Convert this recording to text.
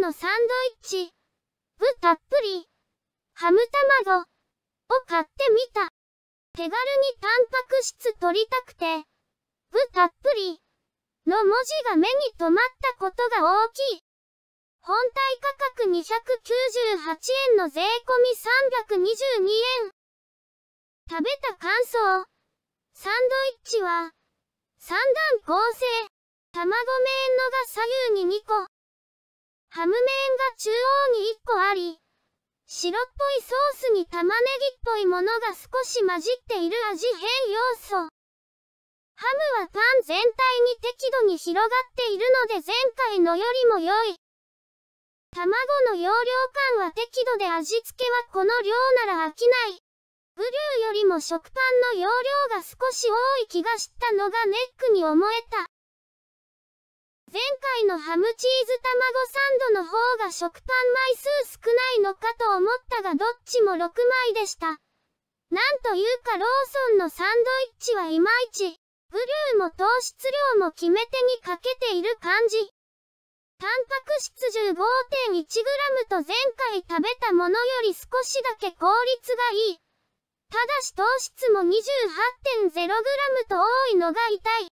のサンドイッチ、具たっぷり、ハム卵を買ってみた。手軽にタンパク質取りたくて、具たっぷりの文字が目に留まったことが大きい。本体価格298円の税込み322円。食べた感想。サンドイッチは、3段構成。卵麺のが左右に2個。ハム麺が中央に1個あり、白っぽいソースに玉ねぎっぽいものが少し混じっている味変要素。ハムはパン全体に適度に広がっているので前回のよりも良い。卵の容量感は適度で味付けはこの量なら飽きない。ブリューよりも食パンの容量が少し多い気がしたのがネックに思えた。のハムチーズ卵サンドの方が食パン枚数少ないのかと思ったがどっちも6枚でした。なんというかローソンのサンドイッチはいまいち、ブルーも糖質量も決め手に欠けている感じ。タンパク質 15.1g と前回食べたものより少しだけ効率がいい。ただし糖質も 28.0g と多いのが痛い。